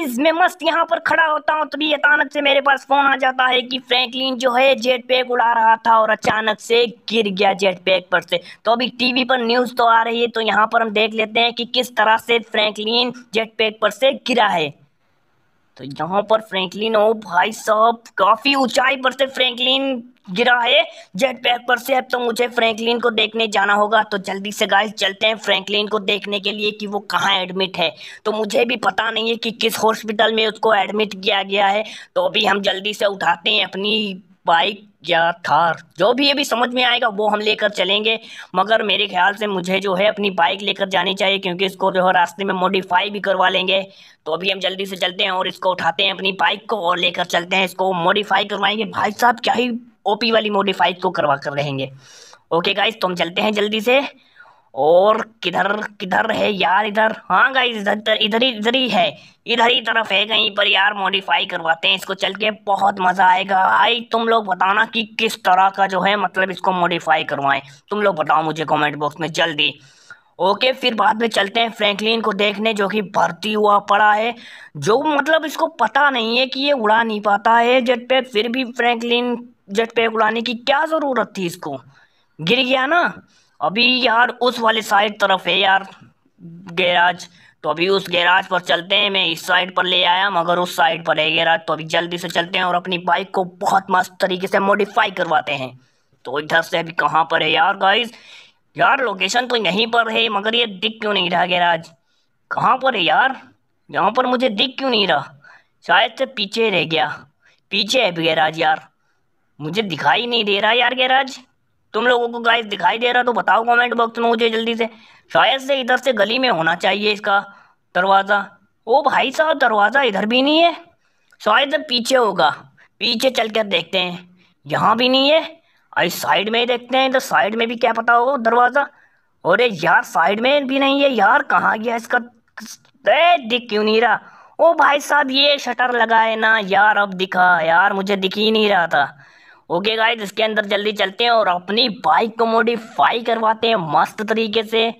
guys मैं मस्त यहाँ पर खड़ा होता हूँ तभी अचानक से मेरे पास फोन आ जाता है कि फ्रैंकलिन जो है जेट पैक उड़ा रहा था और अचानक से गिर गया जेट पैक पर से तो अभी टीवी पर न्यूज़ तो आ रही है तो यहाँ पर हम देख लेते हैं कि किस तरह से फ्रैंकलिन जेट पैक पर से गिरा है तो यहाँ पर फ्रैंकलिन ओ भाई साहब काफ़ी ऊंचाई पर से फ्रैंकलिन गिरा है जेट पैक पर से अब तो मुझे फ्रैंकलिन को देखने जाना होगा तो जल्दी से गाइस चलते हैं फ्रैंकलिन को देखने के लिए कि वो कहाँ एडमिट है तो मुझे भी पता नहीं है कि किस हॉस्पिटल में उसको एडमिट किया गया है तो अभी हम जल्दी से उठाते हैं अपनी बाइक या थार जो भी अभी समझ में आएगा वो हम लेकर चलेंगे मगर मेरे ख्याल से मुझे जो है अपनी बाइक लेकर जानी चाहिए क्योंकि इसको जो है रास्ते में मॉडिफाई भी करवा लेंगे तो अभी हम जल्दी से चलते हैं और इसको उठाते हैं अपनी बाइक को और लेकर चलते हैं इसको मॉडिफाई करवाएंगे भाई साहब क्या ही ओपी वाली मोडिफाइड को करवा कर रहेंगे ओके गाइज तो हम चलते हैं जल्दी से और किधर किधर है यार इधर हाँ गाइज इधर इधर ही इधर ही है इधर ही तरफ है कहीं पर यार मॉडिफाई करवाते हैं इसको चल के बहुत मज़ा आएगा आई तुम लोग बताना कि किस तरह का जो है मतलब इसको मॉडिफाई करवाएं तुम लोग बताओ मुझे कमेंट बॉक्स में जल्दी ओके फिर बाद में चलते हैं फ्रैंकलिन को देखने जो कि भर्ती हुआ पड़ा है जो मतलब इसको पता नहीं है कि ये उड़ा नहीं पाता है जेट पे फिर भी फ्रेंकलिन जेट पैक उड़ाने की क्या ज़रूरत थी इसको गिर गया ना अभी यार उस वाले साइड तरफ है यार गैराज तो अभी उस गैराज पर चलते हैं मैं इस साइड पर ले आया मगर उस साइड पर है गैराज तो अभी जल्दी से चलते हैं और अपनी बाइक को बहुत मस्त तरीके से मॉडिफाई करवाते हैं तो इधर से अभी कहाँ पर है यार गाइज यार लोकेशन तो यहीं पर है मगर ये दिख क्यों नहीं रहा गैराज कहाँ पर है यार यहाँ पर मुझे दिख क्यों नहीं रहा शायद से पीछे रह गया पीछे है गैराज यार मुझे दिखाई नहीं दे रहा यार गैराज तुम लोगों को गाइस दिखाई दे रहा तो बताओ कमेंट बॉक्स में मुझे जल्दी से शायद से इधर से गली में होना चाहिए इसका दरवाज़ा ओ भाई साहब दरवाज़ा इधर भी नहीं है शायद पीछे होगा पीछे चल कर देखते हैं यहाँ भी नहीं है अरे साइड में ही देखते हैं इधर साइड में भी क्या पता होगा दरवाज़ा अरे यार साइड में भी नहीं है यार कहाँ गया इसका ए, दिख क्यों नहीं रहा ओ भाई साहब ये शटर लगा है ना यार अब दिखा यार मुझे दिख ही नहीं रहा था ओके गाइस इसके अंदर जल्दी चलते हैं और अपनी बाइक को मॉडिफाई करवाते हैं मस्त तरीके से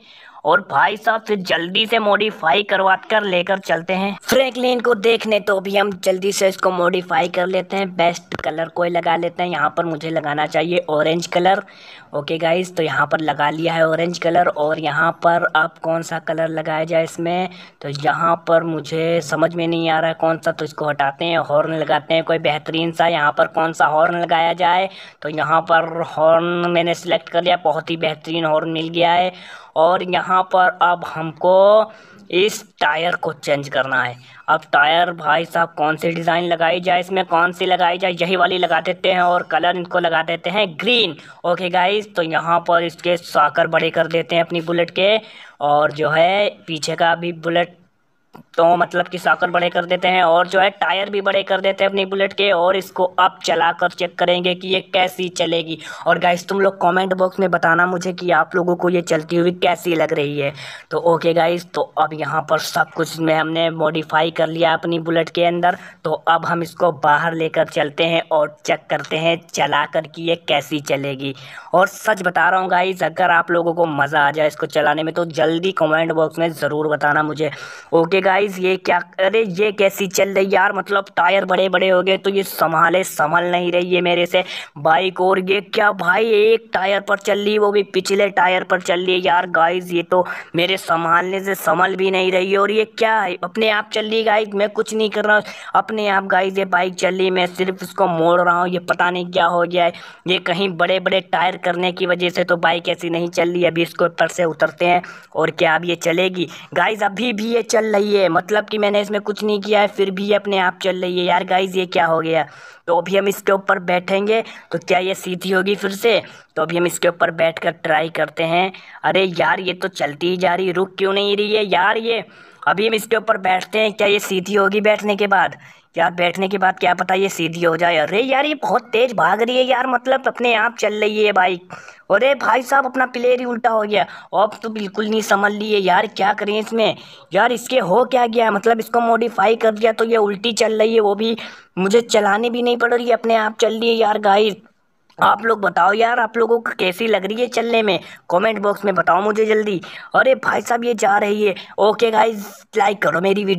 और भाई साहब फिर जल्दी से मॉडिफाई करवा कर लेकर चलते हैं फ्रैंकलिन को देखने तो भी हम जल्दी से इसको मॉडिफाई कर लेते हैं बेस्ट कलर कोई लगा लेते हैं यहाँ पर मुझे लगाना चाहिए ऑरेंज कलर ओके गाइज तो यहाँ पर लगा लिया है ऑरेंज कलर और यहाँ पर अब कौन सा कलर लगाया जाए इसमें तो यहाँ पर मुझे समझ में नहीं आ रहा है कौन सा तो इसको हटाते हैं हॉर्न लगाते हैं कोई बेहतरीन सा यहाँ पर कौन सा हॉर्न लगाया जाए तो यहाँ पर हॉर्न मैंने सेलेक्ट कर लिया बहुत ही बेहतरीन हॉर्न मिल गया है और यहाँ यहाँ पर अब हमको इस टायर को चेंज करना है अब टायर भाई साहब कौन सी डिज़ाइन लगाई जाए इसमें कौन सी लगाई जाए यही वाली लगा देते हैं और कलर इनको लगा देते हैं ग्रीन ओके गाइस तो यहाँ पर इसके साकर बड़े कर देते हैं अपनी बुलेट के और जो है पीछे का भी बुलेट तो मतलब कि साकर बड़े कर देते हैं और जो है टायर भी बड़े कर देते हैं अपनी बुलेट के और इसको अब चला कर चेक करेंगे कि ये कैसी चलेगी और गाइस तुम लोग कमेंट बॉक्स में बताना मुझे कि आप लोगों को ये चलती हुई कैसी लग रही है तो ओके गाइस तो अब यहाँ पर सब कुछ में हमने मॉडिफाई कर लिया अपनी बुलेट के अंदर तो अब हम इसको बाहर लेकर चलते हैं और चेक करते हैं चला कर कि ये कैसी चलेगी और सच बता रहा हूँ गाइज अगर आप लोगों को मज़ा आ जाए इसको चलाने में तो जल्दी कॉमेंट बॉक्स में ज़रूर बताना मुझे ओके गाइस ये क्या अरे ये कैसी चल रही यार मतलब टायर बड़े बड़े हो गए तो ये संभाले संभल नहीं रही है मेरे से बाइक और ये क्या भाई एक टायर पर चल रही वो भी पिछले टायर पर चल रही है यार गाइस ये तो मेरे संभालने से संभल भी नहीं रही है और ये क्या है अपने आप चल रही गाइज मैं कुछ नहीं कर रहा अपने आप गाइज ये बाइक चल रही मैं सिर्फ इसको मोड़ रहा हूँ ये पता नहीं क्या हो गया है ये कहीं बड़े बड़े टायर करने की वजह से तो बाइक ऐसी नहीं चल रही अभी इसको ऊपर से उतरते हैं और क्या अब ये चलेगी गाइज अभी भी ये चल रही रही है मतलब कि मैंने इसमें कुछ नहीं किया है फिर भी अपने आप चल रही है यार गाइज ये क्या हो गया तो अभी हम इसके ऊपर बैठेंगे तो क्या ये सीधी होगी फिर से तो अभी हम इसके ऊपर बैठ कर ट्राई करते हैं अरे यार ये तो चलती ही जा रही रुक क्यों नहीं रही है यार ये अभी हम इसके ऊपर बैठते हैं क्या ये सीधी होगी बैठने के बाद यार बैठने के बाद क्या पता ये सीधी हो जाए अरे यार ये बहुत तेज़ भाग रही है यार मतलब अपने आप चल रही है बाइक अरे भाई साहब अपना प्लेयर ही उल्टा हो गया अब तो बिल्कुल नहीं समझ ली है यार क्या करें इसमें यार इसके हो क्या गया मतलब इसको मॉडिफाई कर दिया तो ये उल्टी चल रही है वो भी मुझे चलाने भी नहीं पड़ रही अपने आप चल रही है यार गाइस आप लोग बताओ यार आप लोगों को कैसी लग रही है चलने में कमेंट बॉक्स में बताओ मुझे जल्दी अरे भाई साहब ये जा रही है ओके गाइस लाइक करो मेरी वीडियो